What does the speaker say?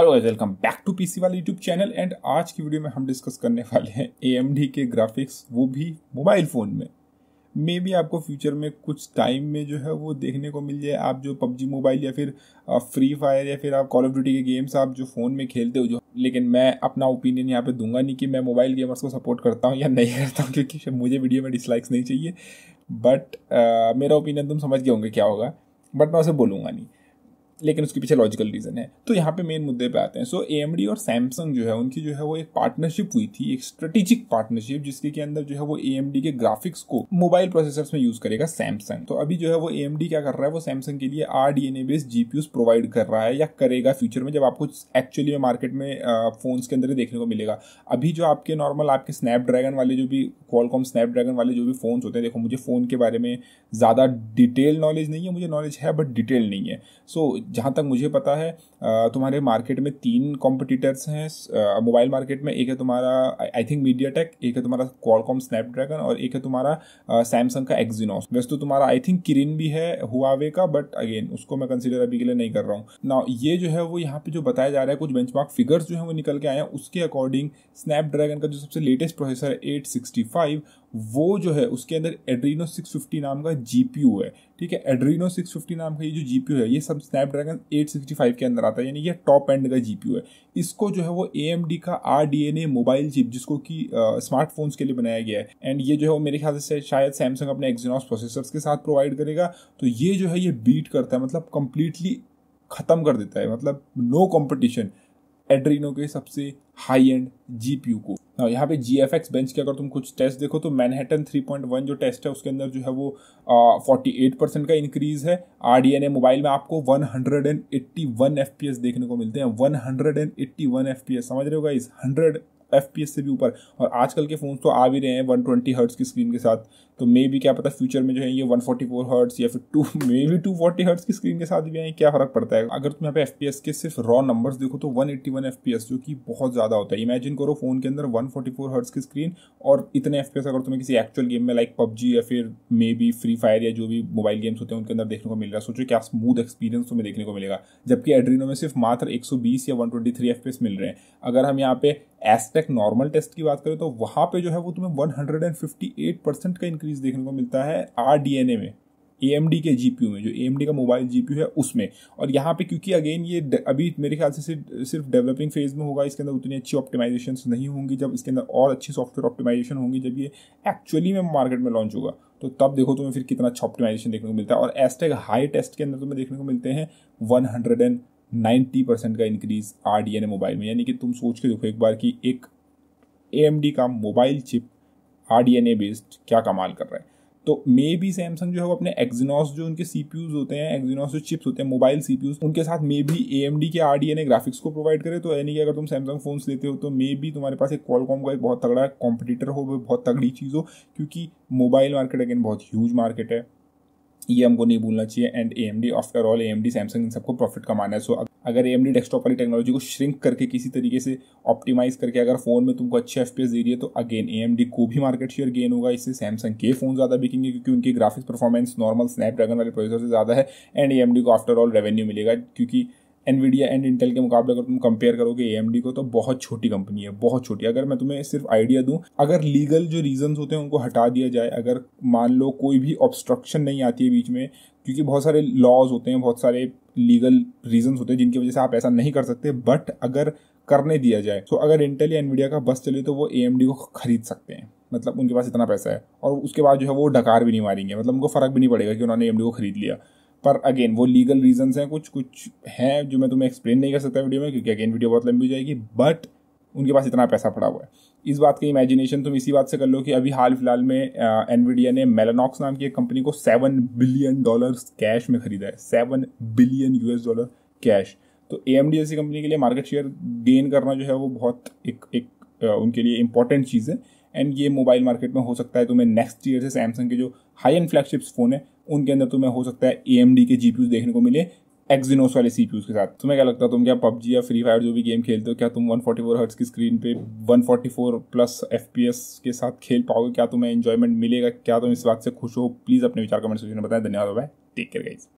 hello welcome back to PC वाले YouTube channel and आज की वीडियो में हम डिस्कस करने वाले हैं ए के ग्राफिक्स वो भी मोबाइल फ़ोन में मे बी आपको फ्यूचर में कुछ टाइम में जो है वो देखने को मिल जाए आप जो पबजी मोबाइल या फिर फ्री फायर या फिर आप कॉल ऑफ ड्यूटी के गेम्स आप जो फ़ोन में खेलते हो जो लेकिन मैं अपना ओपिनियन यहाँ पे दूंगा नहीं कि मैं मोबाइल गेमर्स को सपोर्ट करता हूँ या नहीं करता हूँ क्योंकि मुझे वीडियो में डिसलाइक्स नहीं चाहिए बट uh, मेरा ओपिनियन तुम समझ गए होंगे क्या होगा बट मैं उसे बोलूँगा नहीं लेकिन उसके पीछे लॉजिकल रीज़न है तो यहाँ पे मेन मुद्दे पे आते हैं सो ए और सैमसंग जो है उनकी जो है वो एक पार्टनरशिप हुई थी एक स्ट्रेटेजिक पार्टनरशिप जिसके के अंदर जो है वो ए के ग्राफिक्स को मोबाइल प्रोसेसर्स में यूज करेगा सैमसंग तो अभी जो है वो ए क्या कर रहा है वो सैमसंग के लिए R D N based G provide कर रहा है या करेगा फ्यूचर में जब आपको एक्चुअली में मार्केट में फोन्स के अंदर ही देखने को मिलेगा अभी जो आपके नॉर्मल आपके स्नैपड्रैगन वाले जो भी क्वालकॉम स्नैपड्रैगन वाले जो भी फोन्स होते हैं देखो मुझे फ़ोन के बारे में ज़्यादा डिटेल नॉलेज नहीं है मुझे नॉलेज है बट डिटेल नहीं है सो so, जहाँ तक मुझे पता है तुम्हारे मार्केट में तीन कॉम्पिटिटर्स हैं मोबाइल मार्केट में एक है तुम्हारा आई थिंक मीडिया टेक एक है तुम्हारा क्वालकॉम स्नैपड्रैगन और एक है तुम्हारा सैमसंग का एक्जीनोस वैसे तो तुम्हारा आई थिंक किरिन भी है हुआवे का बट अगेन उसको मैं कंसिडर अभी के लिए नहीं कर रहा हूँ ना ये जो है वो यहाँ पे जो बताया जा रहा है कुछ बेंच फिगर्स जो है वो निकल के आए हैं उसके अकॉर्डिंग स्नैपड्रैगन का जो सबसे लेटेस्ट प्रोसेसर है एट सिक्सटी फाइव वो जो है उसके अंदर एड्रीनो 650 नाम का जीपीयू है ठीक है एड्रीनो 650 नाम का ये जो जीपीयू है ये सब स्नैपड्रैगन 865 के अंदर आता है यानी ये टॉप एंड का जीपीयू है इसको जो है वो ए का R D N A mobile chip जिसको कि स्मार्टफोन्स के लिए बनाया गया है एंड ये जो है वो मेरे ख्याल से शायद सैमसंग अपने एक्जीनॉस प्रोसेसर्स के साथ प्रोवाइड करेगा तो ये जो है ये बीट करता है मतलब कंप्लीटली ख़त्म कर देता है मतलब नो कॉम्पिटिशन एड्रीनो के सबसे हाई एंड जीपीयू को ना यहाँ पे जी एफ एक्स बेंच के अगर तुम कुछ टेस्ट देखो तो थ्री पॉइंट वन जो टेस्ट है उसके अंदर जो है वो फोर्टी एट परसेंट का इंक्रीज है R D N A mobile में आपको one hundred and eighty one F P S देखने को मिलते हैं one hundred and eighty one F P S समझ रहे हो गाइस हंड्रेड एफ से भी ऊपर और आजकल के फ़ोन तो आ भी रहे हैं वन ट्वेंटी हर्ट्स की स्क्रीन के साथ तो मे भी क्या पता फ्यूचर में जो है ये वन फोर्टी फोर हर्ट्स या फिर two maybe two forty hertz की स्क्रीन के साथ भी आए क्या फ़र्क पड़ता है अगर तुम यहाँ पे एफ के सिर्फ रॉ नंबर्स देखो तो वन एट्टी वन एफ जो कि बहुत ज़्यादा होता है इमेजिन करो फ़ोन के अंदर वन फोर्टी फोर हर्ट्स की स्क्रीन और इतने एफ अगर तुम्हें किसी एक्चुअल गेम में लाइक पबजी या फिर मे बी फ्री फायर या जो भी मोबाइल गेम्स होते हैं उनके अंदर देखने को मिल रहा है सोचो क्या स्मूथ एक्सपीरियंस तुम्हें देखने को मिलेगा जबकि एड्रीनो में सिर्फ मात्र एक सौ बीस या वन ट्वेंटी पी एस मिल रहे हैं अगर हम यहाँ पे एस्टेक नॉर्मल टेस्ट की बात करें तो वहाँ पे जो है वो तुम्हें 158 परसेंट का इंक्रीज देखने को मिलता है आर में ए के जी में जो ए का मोबाइल जी है उसमें और यहाँ पे क्योंकि अगेन ये अभी मेरे ख्याल से सिर्फ डेवलपिंग फेज में होगा इसके अंदर उतनी अच्छी ऑप्टिमाइजेशन नहीं होंगी जब इसके अंदर और अच्छी सॉफ्टवेयर ऑप्टिमाइजेशन होंगी जब ये एक्चुअली में मार्केट में लॉन्च होगा तो तब देखो तुम्हें फिर कितना अच्छा ऑप्टिमाइजेशन देखने को मिलता है और एस्टेक हाई टेस्ट के अंदर तुम्हें देखने को मिलते हैं one hundred and ninety percent का increase R D N A mobile में यानी कि तुम सोच के देखो एक बार कि एक ए एम डी का mobile chip R D N A based क्या कमाल कर रहा है तो मे बी सैमसंग जो है वो अपने एक्जिनॉस जो उनके सी पी यूज होते हैं एक्जिनॉस जो चिप्स होते हैं मोबाइल सी पी यूज उनके साथ maybe A M D के R D N A graphics को प्रोवाइड करे तो यानी कि अगर तुम सैमसंग फोन्स लेते हो तो मे बी तुम्हारे पास एक कॉलकॉम का एक बहुत तगड़ा कॉम्पिटिटर हो बहुत तगड़ी चीज़ हो क्योंकि मोबाइल मार्केट अगेन बहुत ह्यूज मार्केट है ये हमको नहीं भूलना चाहिए and A M D after all A M D Samsung इन सबको प्रॉफिट कमाना है सो so, अगर ए एम डी डेस्कटॉप वाली टेक्नोलॉजी को श्रिंक करके किसी तरीके से ऑप्टिमाइज करके अगर फ़ोन में तुमको अच्छे एफ पी एस दे रही है तो अगेन ए एम डी को भी मार्केट शेयर गेन होगा इससे सैमसंग के फ़ोन ज़्यादा बिकेंगे क्योंकि उनकी ग्राफिक्स परफॉर्मेंस नॉर्मल स्नैपड्रैगन वाले प्रोसेसर से ज़्यादा है एंड ए एम डी को आफ्टर ऑल रेवेन्यू मिलेगा क्योंकि एनवीडिया एंड इंटेल के मुकाबले अगर तुम कंपेयर करोगे ए को तो बहुत छोटी कंपनी है बहुत छोटी अगर मैं तुम्हें सिर्फ आइडिया दूं अगर लीगल जो रीजन होते हैं उनको हटा दिया जाए अगर मान लो कोई भी ऑब्स्ट्रक्शन नहीं आती है बीच में क्योंकि बहुत सारे लॉज होते हैं बहुत सारे लीगल रीजन होते हैं जिनकी वजह से आप ऐसा नहीं कर सकते बट अगर करने दिया जाए तो अगर इंटेल या एनवीडिया का बस चले तो वो ए को खरीद सकते हैं मतलब उनके पास इतना पैसा है और उसके बाद जो है वो डकार भी नहीं मारेंगे मतलब उनको फ़र्क भी नहीं पड़ेगा कि उन्होंने एम को खरीद लिया पर अगेन वो लीगल रीजंस हैं कुछ कुछ हैं जो मैं तुम्हें एक्सप्लेन नहीं कर सकता वीडियो में क्योंकि अगेन वीडियो बहुत लंबी हो जाएगी बट उनके पास इतना पैसा पड़ा हुआ है इस बात की इमेजिनेशन तुम इसी बात से कर लो कि अभी हाल फिलहाल में एनवीडिया ने मेलानॉक्स नाम की एक कंपनी को सेवन बिलियन डॉलर कैश में खरीदा है seven billion US dollar cash तो ए एम जैसी कंपनी के लिए मार्केट शेयर गेन करना जो है वो बहुत एक एक उनके लिए इंपॉर्टेंट चीज़ है एंड ये मोबाइल मार्केट में हो सकता है तुम्हें नेक्स्ट ईयर से सैमसंग के जो हाई एंड फ्लैगशिप्स फ़ोन है उनके अंदर तुम्हें हो सकता है ए के जी देखने को मिले एक्जिनोस वाले सी के साथ तुम्हें क्या लगता है तुम क्या पबजी या फ्री फायर जो भी गेम खेलते हो क्या तुम 144 फोर्टी हर्ट्स की स्क्रीन पे 144 प्लस एफ के साथ खेल पाओगे क्या तुम्हें इन्जॉयमेंट मिलेगा क्या तुम इस बात से खुश हो प्लीज़ अपने विचार कमेंट सेक्शन में बताएं धन्यवाद भाई टेक केयर गाइज़